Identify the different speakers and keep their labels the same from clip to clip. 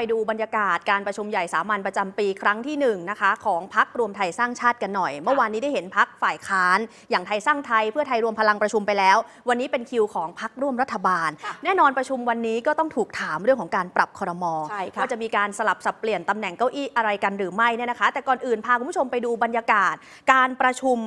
Speaker 1: ไปดูบรรยากาศการประชุมใหญ่สามัญประจำปีครั้งที่ 1นนะคะ ของพักรวมไทยสร้างชาติกันหน่อย เมื่อวานนี้ได้เห็นพักฝ่ายค้าน อย่างไทยสร้างไทยเพื่อไทยรวมพลังประชุมไปแล้ว วันนี้เป็นคิวของพักร่วมรัฐบาล แน่นอนประชุมวันนี้ก็ต้องถูกถามเรื่องของการปรับคอรมอว่าจะมีการสลับสับเปลี่ยนตำแหน่งเก้าอี้อะไรกันหรือไม่เนี่ยนะคะ แต่ก่อนอื่นพาคุณผู้ชมไปดูบรรยากาศ การประชุม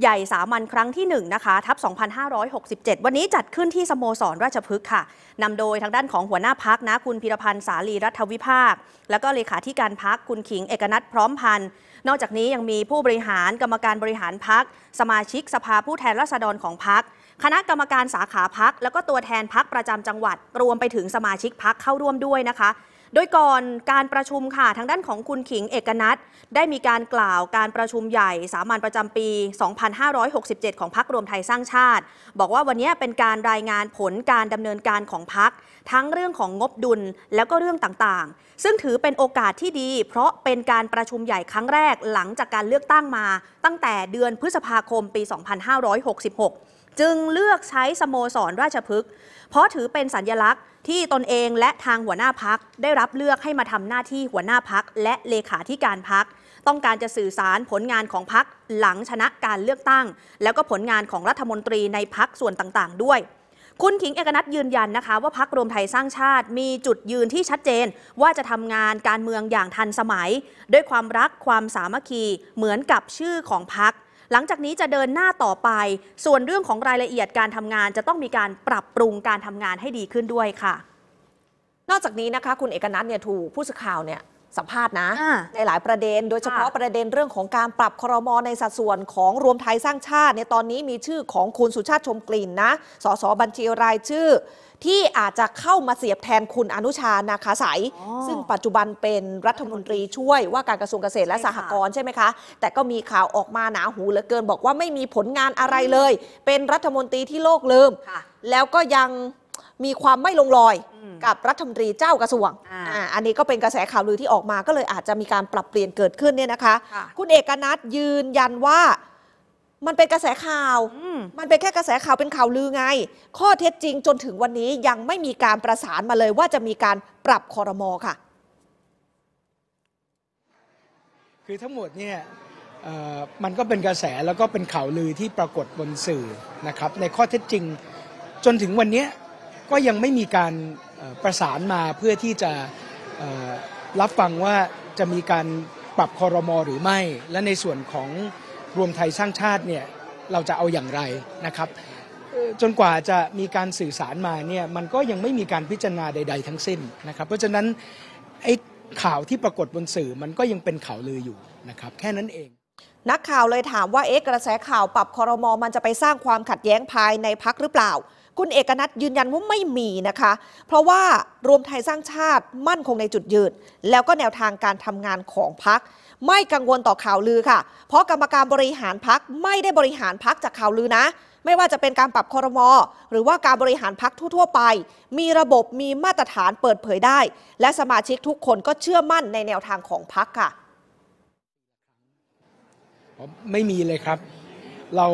Speaker 1: ใหญ่สามัญครั้งที่1นะคะทับ2567 วันนี้จัดขึ้นที่สโมสรราชพฤกษ์ค่ะนำโดยทางด้านของหัวหน้าพักนะคุณพิรพันธ์สาลีรัฐวิภาคและก็เลขาธิการพักคุณขิงเอกนัทพร้อมพันธ์นอกจากนี้ยังมีผู้บริหาร กรรมการบริหารพัก สมาชิกสภาผู้แทนราษฎรของพัก คณะกรรมการสาขาพัก แล้วก็ตัวแทนพักประจำจังหวัด รวมไปถึงสมาชิกพักเข้าร่วมด้วยนะคะโดยก่อนการประชุมค่ะ ทางด้านของคุณขิงเอกนัทได้มีการกล่าวการประชุมใหญ่สามัญประจำปี 2567 ของพักรวมไทยสร้างชาติ บอกว่าวันนี้เป็นการรายงานผลการดำเนินการของพักทั้งเรื่องของงบดุลแล้วก็เรื่องต่างๆ ซึ่งถือเป็นโอกาสที่ดี เพราะเป็นการประชุมใหญ่ครั้งแรกหลังจากการเลือกตั้งมา ตั้งแต่เดือนพฤษภาคมปี 2566จึงเลือกใช้สโมสรราชพฤกษ์เพราะถือเป็นสัญญลักษณ์ที่ตนเองและทางหัวหน้าพักได้รับเลือกให้มาทำหน้าที่หัวหน้าพัก และเลขาธิการพัก ต้องการจะสื่อสารผลงานของพักหลังชนะการเลือกตั้ง แล้วก็ผลงานของรัฐมนตรีในพักส่วนต่างๆ ด้วย คุณขิงเอกนัทยืนยันนะคะว่าพักรวมไทยสร้างชาติมีจุดยืนที่ชัดเจน ว่าจะทำงานการเมืองอย่างทันสมัย ด้วยความรักความสามัคคีเหมือนกับชื่อของพักหลังจากนี้จะเดินหน้าต่อไป ส่วนเรื่องของรายละเอียดการทำงาน จะต้องมีการปรับปรุงการทำงานให้ดีขึ้นด้วยค่ะ นอกจากนี้นะคะคุณเอกนัทเนี่ยถ
Speaker 2: ูกผู้สื่อข่าวเนี่ยสัมภาษณ์นะะในหลายประเด็นโดยเฉพาะประเด็นเรื่องของการปรับ ครมอในสัดส่วนของรวมไทยสร้างชาติ ในตอนนี้มีชื่อของคุณสุชาติชมกลิ่นนะ สสบัญชีรายชื่อที่อาจจะเข้ามาเสียบแทนคุณอนุชานาคาสายซึ่งปัจจุบันเป็นรัฐมนตรีช่วยว่าการกระทรวงเกษตรและสหกรณ์ใช่ไหมคะ แต่ก็มีข่าวออกมาหนาหูเหลือเกินบอกว่าไม่มีผลงานอะไรเลย เป็นรัฐมนตรีที่โลกลืมแล้วก็ยังมีความไม่ลงรอยกับรัฐมนตรีเจ้ากระทรวงออันนี้ก็เป็นกระแสข่าวลือที่ออกมาก็เลยอาจจะมีการปรับเปลี่ยนเกิดขึ้นเนี่ยนะคะ คุณเอกนัทยืนยันว่ามันเป็นกระแสข่าวมันเป็นแค่กระแสข่าวเป็นข่าวลือไง ข้อเท็จจริงจนถึงวันนี้ยังไม่มีการประสานมาเลยว่าจะมีการปรับคอรมอค่ะ
Speaker 3: คือทั้งหมดเนี่ยมันก็เป็นกระแสแล้วก็เป็นข่าวลือที่ปรากฏบนสื่อนะครับ ในข้อเท็จจริงจนถึงวันนี้ก็ยังไม่มีการประสานมาเพื่อที่จะรับฟังว่าจะมีการปรับคอรมอหรือไม่ และในส่วนของรวมไทยสร้างชาติเนี่ยเราจะเอาอย่างไรนะครับจนกว่าจะมีการสื่อสารมาเนี่ยมันก็ยังไม่มีการพิจารณาใด ๆ ทั้งสิ้นนะครับเพราะฉะนั้นไอ้ข่าวที่ปรากฏบนสื่อมันก็ยังเป็นข่าวลืออยู่นะครับแค่นั้นเอง
Speaker 2: นักข่าวเลยถามว่าเอ๊ะกระแสข่าวปรับคอรมอมันจะไปสร้างความขัดแย้งภายในพักหรือเปล่า คุณเอกนัทยืนยันว่าไม่มีนะคะเพราะว่ารวมไทยสร้างชาติมั่นคงในจุดยืนแล้วก็แนวทางการทำงานของพักไม่กังวลต่อข่าวลือค่ะ เพราะกรรมการบริหารพักไม่ได้บริหารพักจากข่าวลือนะ ไม่ว่าจะเป็นการปรับคอรมอหรือว่าการบริหารพักทั่ว ๆ ไป มีระบบมีมาตรฐานเปิดเผยได้ และสมาชิกทุกคนก็เชื่อมั่นในแนวทางของพักค่ะ
Speaker 3: ไม่มีเลยครับ เรา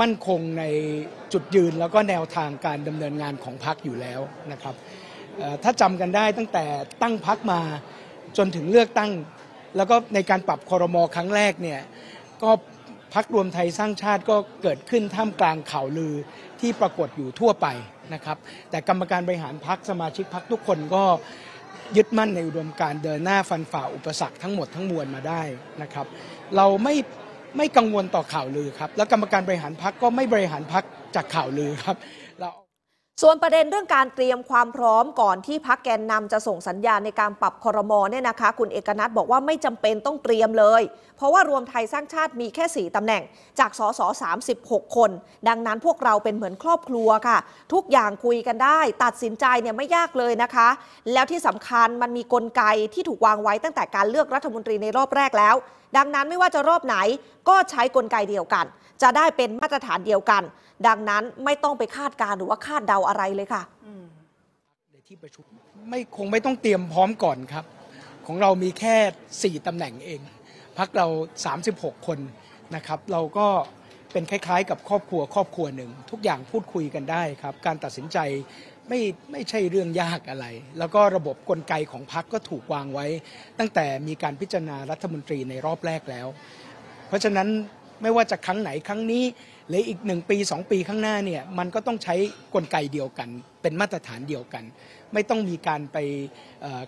Speaker 3: มั่นคงในจุดยืนแล้วก็แนวทางการดำเนินงานของพักอยู่แล้วนะครับ ถ้าจำกันได้ตั้งแต่ตั้งพักมาจนถึงเลือกตั้งแล้วก็ในการปรับคอรมอครั้งแรกเนี่ยก็พักรวมไทยสร้างชาติก็เกิดขึ้นท่ามกลางข่าวลือที่ปรากฏอยู่ทั่วไปนะครับ แต่กรรมการบริหารพักสมาชิกพักทุกคนก็ยึดมั่นในอุดมการเดินหน้าฟันฝ่าอุปสรรคทั้งหมดทั้งมวลมาได้นะครับ เราไม่ไม่กังวลต่อข่าวลือครับ แล้วกรรมการบริหารพักก็ไม่บริหารพักจากข่าวลือครับ
Speaker 2: เราส่วนประเด็นเรื่องการเตรียมความพร้อมก่อนที่พักแกนนำจะส่งสัญญาณในการปรับคอรมอเนี่ยนะคะ คุณเอกนัทบอกว่าไม่จำเป็นต้องเตรียมเลย เพราะว่ารวมไทยสร้างชาติมีแค่สีตำแหน่งจากสสหกคน ดังนั้นพวกเราเป็นเหมือนครอบครัวค่ะ ทุกอย่างคุยกันได้ ตัดสินใจเนี่ยไม่ยากเลยนะคะ แล้วที่สำคัญมันมีกลไกที่ถูกวางไว้ตั้งแต่การเลือกรัฐมนตรีในรอบแรกแล้วดังนั้นไม่ว่าจะรอบไหนก็ใช้กลไกเดียวกัน จะได้เป็นมาตรฐานเดียวกัน ดังนั้นไม่ต้องไปคาดการหรือว่าคาดเดาอะไรเลยค่ะในที่ประชุมไม่
Speaker 3: คงไม่ต้องเตรียมพร้อมก่อนครับ ของเรามีแค่4ตำแหน่งเองพักเรา 36 คนนะครับ เราก็เป็นคล้ายๆกับครอบครัวครอบครัวหนึ่งทุกอย่างพูดคุยกันได้ครับ การตัดสินใจไม่ไม่ใช่เรื่องยากอะไร แล้วก็ระบบกลไกของพรรคก็ถูกวางไว้ ตั้งแต่มีการพิจารณารัฐมนตรีในรอบแรกแล้ว เพราะฉะนั้นไม่ว่าจะครั้งไหนครั้งนี้หรืออีกหนึ่งปีสองปีข้างหน้าเนี่ยมันก็ต้องใช้กลไกเดียวกัน เป็นมาตรฐานเดียวกัน ไม่ต้องมีการไป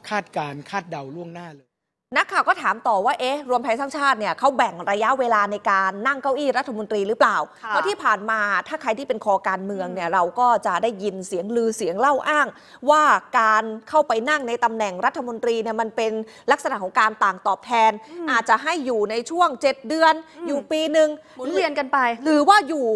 Speaker 3: คาดการคาดเดาล่วงหน้าเลย
Speaker 2: นักข่าวก็ถามต่อว่า เอ๊ะรวมไทยสร้างชาติเนี่ยเขาแบ่งระยะเวลาในการนั่งเก้าอี้รัฐมนตรีหรือเปล่าเพราะที่ผ่านมาถ้าใครที่เป็นคอการเมืองเนี่ยเราก็จะได้ยินเสียงลือเสียงเล่าอ้าง ว่าการเข้าไปนั่งในตำแหน่งรัฐมนตรีเนี่ยมันเป็นลักษณะของการต่างตอบแทน อาจจะให้อยู่ในช่วง 7 เดือนอยู่ปีหนึ่งหมุนเวียนกันไป หรือว่าอยู่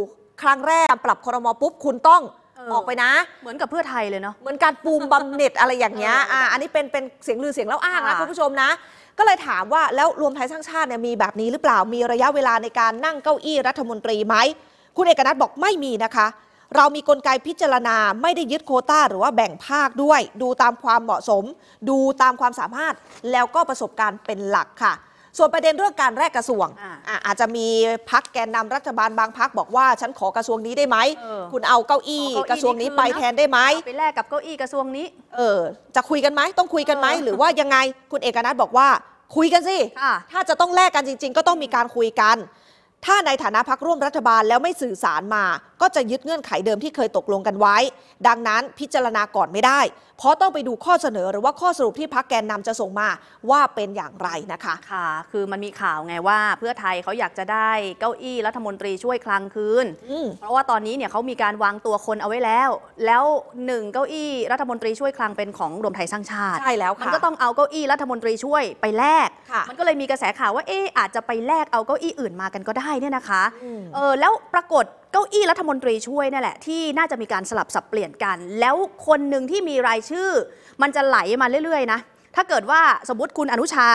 Speaker 2: ครั้งแรกปรับครมปุ๊บคุณต้องออกไปนะ เหมือนกับเพื่อไทยเลยเนาะเหมือนการปูมบำเหน็จอะไรอย่างเงี้ยอ่าอันนี้เป็นเป็นเสียงลือเสียงเล่าอ้างนะคุณผู้ชมนะ ก็เลยถามว่าแล้วรวมไทยสร้างชาติเนี่ยมีแบบนี้หรือเปล่ามีระยะเวลาในการนั่งเก้าอี้รัฐมนตรีไหม คุณเอกนัทบอกไม่มีนะคะ เรามีกลไกพิจารณาไม่ได้ยึดโคต้าหรือว่าแบ่งภาคด้วย ดูตามความเหมาะสม ดูตามความสามารถแล้วก็ประสบการณ์เป็นหลักค่ะส่วนประเด็นเรื่องการแลกกระทรวงออาจจะมีพักแกนนำรัฐบาลบางพักบอกว่า ฉันขอกระทรวงนี้ได้ไหมคุณเอาเก้าอี้กระทรวงนี้ไปแทนได้ไหมไปแลกกับเก้าอี้กระทรวงนี้เออจะคุยกันไหม ต้องคุยกันไหมหรือว่ายังไงคุณเอกนัทบอกว่า คุยกันสิถ้าจะต้องแลกกันจริง ๆ ก็ต้องมีการคุยกัน ถ้าในฐานะพักร่วมรัฐบาลแล้วไม่สื่อสารมาก็จะยึดเงื่อนไขเดิมที่เคยตกลงกันไว้ ดังนั้นพิจารณาก่อนไม่ได้ เพราะต้องไปดูข้อเสนอหรือว่าข้อสรุปที่พั
Speaker 1: กแกนนำจะส่งมาว่าเป็นอย่างไรนะคะ ค่ะ คือมันมีข่าวไงว่า เพื่อไทยเขาอยากจะได้เก้าอี้รัฐมนตรีช่วยคลังคืน เพราะว่าตอนนี้เนี่ยเขามีการวางตัวคนเอาไว้แล้ว แล้วหนึ่งเก้าอี้รัฐมนตรีช่วยคลังเป็นของรวมไทยสร้างชาติ ใช่แล้วค่ะ มันก็ต้องเอาเก้าอี้รัฐมนตรีช่วยไปแลก มันก็เลยมีกระแสข่าวว่าเอ๊อาจจะไปแลกเอาเก้าอี้อื่นมากันก็ได้เนี่ยนะคะ เออแล้วปรากฏเก้าอี้รัฐมนตรีช่วยนี่แหละที่น่าจะมีการสลับสับเปลี่ยนกัน แล้วคนหนึ่งที่มีรายชื่อ มันจะไหลมาเรื่อยๆนะ ถ้าเกิดว่าสมมติคุณอนุชา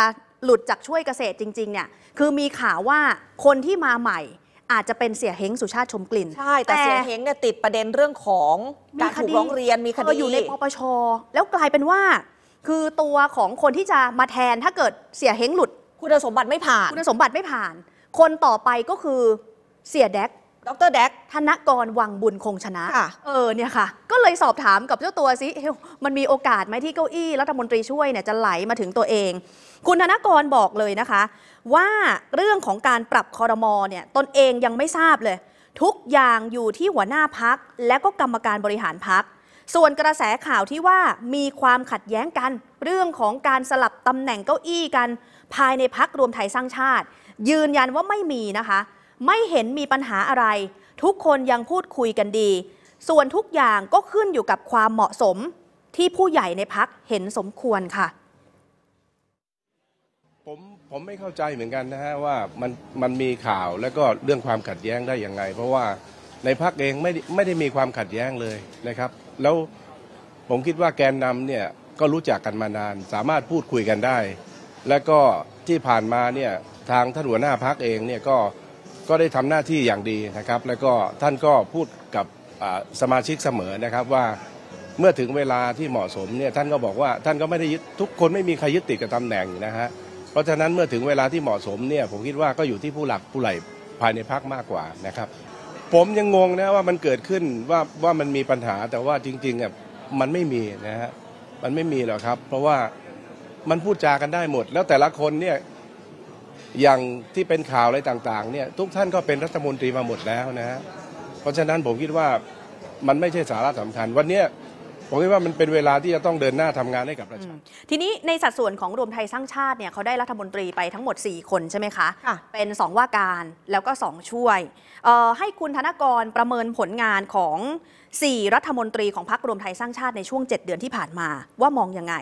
Speaker 1: หลุดจากช่วยเกษตรจริงๆเนี่ยคือมีข่าวว่าคนที่มาใหม่อาจจะเป็นเสียเฮงสุชาติชมกลิ่นใช่แต่เสียเฮงเนี่ยติดประเด็นเรื่องของ การถูกร้องเรียนมีคดีอยู่ในปปชแล้วกลายเป็นว่าคือตัวของคนที่จะมาแทนถ้าเกิดเสียเฮงหลุด คุณสมบัติไม่ผ่านคุณสมบัติไม่ผ่าน คนต่อไปก็คือเสียแดกดรแดกธนกรวังบุญคงชนะะเออเนี่ยค่ะ ก็เลยสอบถามกับเจ้าตัวซิมันมีโอกาสไหมที่เก้าอี้ รัฐมนตรีช่วยเนี่ยจะไหลมาถึงตัวเอง คุณธนกรบอกเลยนะคะ ว่าเรื่องของการปรับคอรมอเนี่ยตนเองยังไม่ทราบเลย ทุกอย่างอยู่ที่หัวหน้าพัก และก็กรรมการบริหารพัก ส่วนกระแสข่าวที่ว่ามีความขัดแย้งกัน เรื่องของการสลับตำแหน่งเก้าอี้กันภายในพักรวมไทยสร้างชาติ ยืนยันว่าไม่มีนะคะไม่เห็นมีปัญหาอะไร ทุกคนยังพูดคุยกันดี ส่วนทุกอย่างก็ขึ้นอยู่กับความเหมาะสมที่ผู้ใหญ่ในพักเห็นสมควรค่ะ
Speaker 4: ผมผมไม่เข้าใจเหมือนกันนะฮะว่ามันมันมีข่าวแล้วก็เรื่องความขัดแย้งได้ยังไง เพราะว่าในพักเองไม่ไม่ได้มีความขัดแย้งเลยนะครับแล้วผมคิดว่าแกนนำเนี่ยก็รู้จักกันมานาน สามารถพูดคุยกันได้ และก็ที่ผ่านมาเนี่ยทางท่านหัวหน้าพักเองเนี่ยก็ก็ได้ทำหน้าที่อย่างดีนะครับแล้วก็ท่านก็พูดกับสมาชิกเสมอนะครับว่าเมื่อถึงเวลาที่เหมาะสมเนี่ยท่านก็บอกว่า ท่านก็ไม่ได้ยึดทุกคนไม่มีใครยึดติดกับตำแหน่งนะฮะเพราะฉะนั้นเมื่อถึงเวลาที่เหมาะสมเนี่ยผมคิดว่าก็อยู่ที่ผู้หลักผู้ใหญ่ภายในพักมากกว่านะครับ ผมยังงงนะว่ามันเกิดขึ้นว่าว่ามันมีปัญหาแต่ว่าจริงๆอ่ะมันไม่มีนะฮะมันไม่มีหรอกครับ เพราะว่ามันพูดจากันได้หมด แล้วแต่ละคนเนี่ยอย่างที่เป็นข่าวอะไรต่างๆ เนี่ยทุกท่านก็เป็นรัฐมนตรีมาหมดแล้วนะฮะเพราะฉะนั้นผมคิดว่ามันไม่ใช่สาระสำคัญ วันนี้ผมคิดว่ามันเป็นเวลาที่จะต้องเดินหน้าทำงานให้กับประชาชน
Speaker 1: ทีนี้ในสัดส่วนของรวมไทยสร้างชาติเนี่ยเขาได้รัฐมนตรีไปทั้งหมด 4 คนใช่ไหมคะะเป็น 2 ว่าการแล้วก็ 2 ช่วย ให้คุณธนกรประเมินผลงานของ 4 รัฐมนตรีของพรรครวมไทยสร้างชาติในช่วง 7 เดือนที่ผ่านมาว่ามองยังไง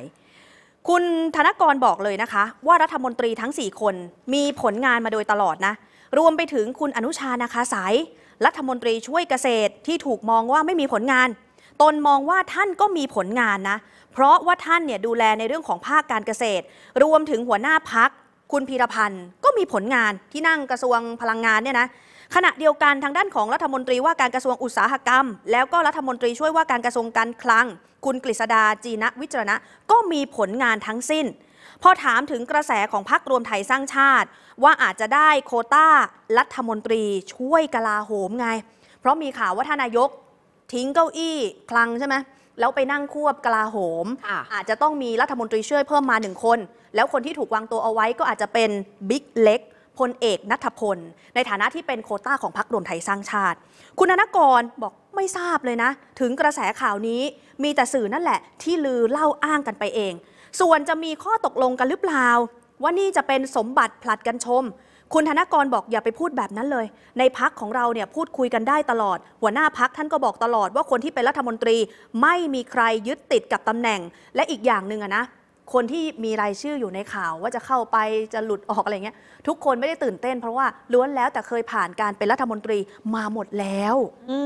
Speaker 1: คุณธนกรบอกเลยนะคะว่ารัฐมนตรีทั้ง 4 คนมีผลงานมาโดยตลอดนะ รวมไปถึงคุณอนุชานาคาสายรัฐมนตรีช่วยเกษตร ที่ถูกมองว่าไม่มีผลงาน ตนมองว่าท่านก็มีผลงานนะเพราะว่าท่านเนี่ยดูแลในเรื่องของภาคการเกษตร รวมถึงหัวหน้าพัก คุณพีรพันธ์ก็มีผลงานที่นั่งกระทรวงพลังงานเนี่ยนะขณะเดียวกันทางด้านของรัฐมนตรีว่าการกระทรวงอุตสาหกรรมแล้วก็รัฐมนตรีช่วยว่าการกระทรวงการคลัง คุณกฤษดาจีนะวิจรณะก็มีผลงานทั้งสิ้นพอถามถึงกระแสของพรรครวมไทยสร้างชาติ ว่าอาจจะได้โคต้า รัฐมนตรีช่วยกลาโหมไง เพราะมีข่าวว่าท่านนายก ทิ้งเก้าอี้คลังใช่ไหมแล้วไปนั่งควบกลาโหมออาจจะต้องมีรัฐมนตรีช่วยเพิ่มมาหนึ่งคน แล้วคนที่ถูกวางตัวเอาไว้ก็อาจจะเป็นบิ๊กเล็กพลเอกนัทพล ในฐานะที่เป็นโคต้าของพรรครวมไทยสร้างชาติ คุณอนกรบอกไม่ทราบเลยนะ ถึงกระแสข่าวนี้มีแต่สื่อนั่นแหละ ที่ลือเล่าอ้างกันไปเอง ส่วนจะมีข้อตกลงกันหรือเปล่าว่านี่จะเป็นสมบัติผลัดกันชม คุณธนกรบอกอย่าไปพูดแบบนั้นเลย ในพักของเราเนี่ยพูดคุยกันได้ตลอด หัวหน้าพักท่านก็บอกตลอดว่าคนที่เป็นรัฐมนตรีไม่มีใครยึดติดกับตำแหน่งและอีกอย่างหนึ่งอะนะคนที่มีรายชื่ออยู่ในข่าวว่าจะเข้าไป จะหลุดออกอะไรเงี้ย ทุกคนไม่ได้ตื่นเต้นเพราะว่า ล้วนแล้วแต่เคยผ่านการเป็นรัฐมนตรีมาหมดแล้ว อื